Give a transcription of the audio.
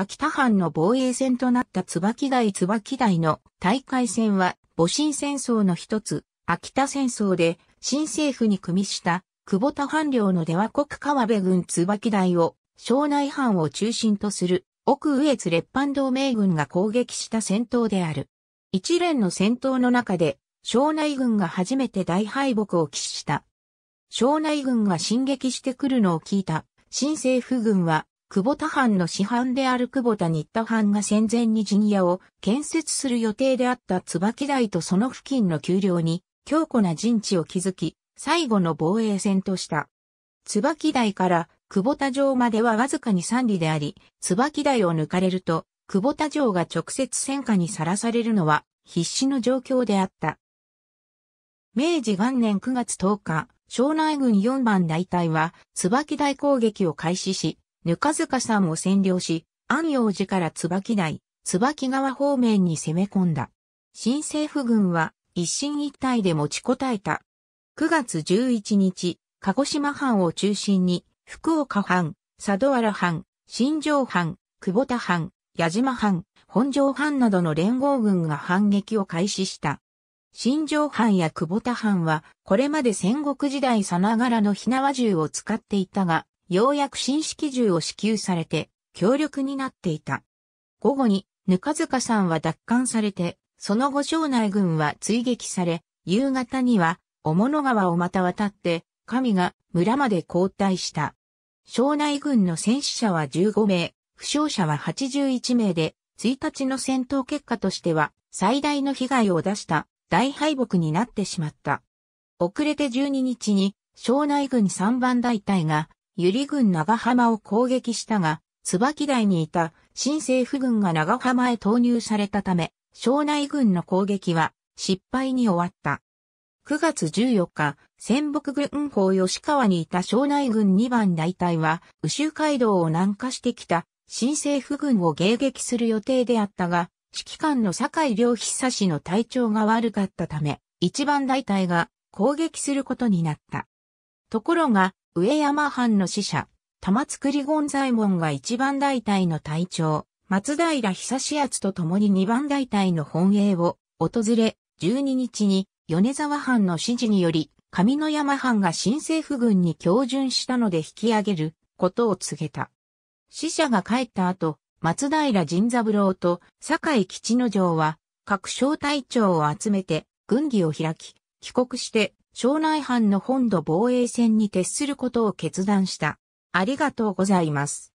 秋田藩の防衛戦となった椿台椿台の大会戦は、戊辰戦争の一つ、秋田戦争で、新政府に組みした、久保田藩領の出羽国川辺郡椿台を、庄内藩を中心とする、奥上越列藩同盟軍が攻撃した戦闘である。一連の戦闘の中で、庄内軍が初めて大敗北を喫した。庄内軍が進撃してくるのを聞いた、新政府軍は久保田藩の師範である久保田新田藩が戦前に陣屋を建設する予定であった椿台とその付近の丘陵に強固な陣地を築き、最後の防衛戦とした。椿台から久保田城まではわずかに三里であり、椿台を抜かれると、久保田城が直接戦火にさらされるのは必死の状況であった。明治元年9月10日、湘南軍4番大隊は、椿台攻撃を開始し、ぬかずかさんを占領し、安陽寺から椿台、椿川方面に攻め込んだ。新政府軍は一進一退で持ちこたえた。9月11日、鹿児島藩を中心に、福岡藩、佐渡原藩、新庄藩、久保田藩、矢島藩、本庄藩などの連合軍が反撃を開始した。新庄藩や久保田藩は、これまで戦国時代さながらの火縄銃を使っていたが、ようやく新式銃を支給されて、強力になっていた。午後に、ぬかずかさんは奪還されて、その後省内軍は追撃され、夕方には、も物川をまた渡って、神が村まで交代した。省内軍の戦死者は15名、負傷者は81名で、1日の戦闘結果としては、最大の被害を出した大敗北になってしまった。遅れて12日に、省内軍3番大隊が百合軍長浜を攻撃したが、椿台にいた新政府軍が長浜へ投入されたため、庄内軍の攻撃は失敗に終わった。9月14日、戦北軍法吉川にいた庄内軍2番大隊は、宇州街道を南下してきた新政府軍を迎撃する予定であったが、指揮官の坂井良久氏の体調が悪かったため、1番大隊が攻撃することになった。ところが、上山藩の使者、玉造権左衛門が一番大隊の隊長、松平久志厚と共に二番大隊の本営を訪れ、12日に米沢藩の指示により、上野山藩が新政府軍に強順したので引き上げることを告げた。死者が帰った後、松平神三郎と堺吉之丞は各省隊長を集めて軍議を開き、帰国して庄内藩の本土防衛戦に徹することを決断した。ありがとうございます。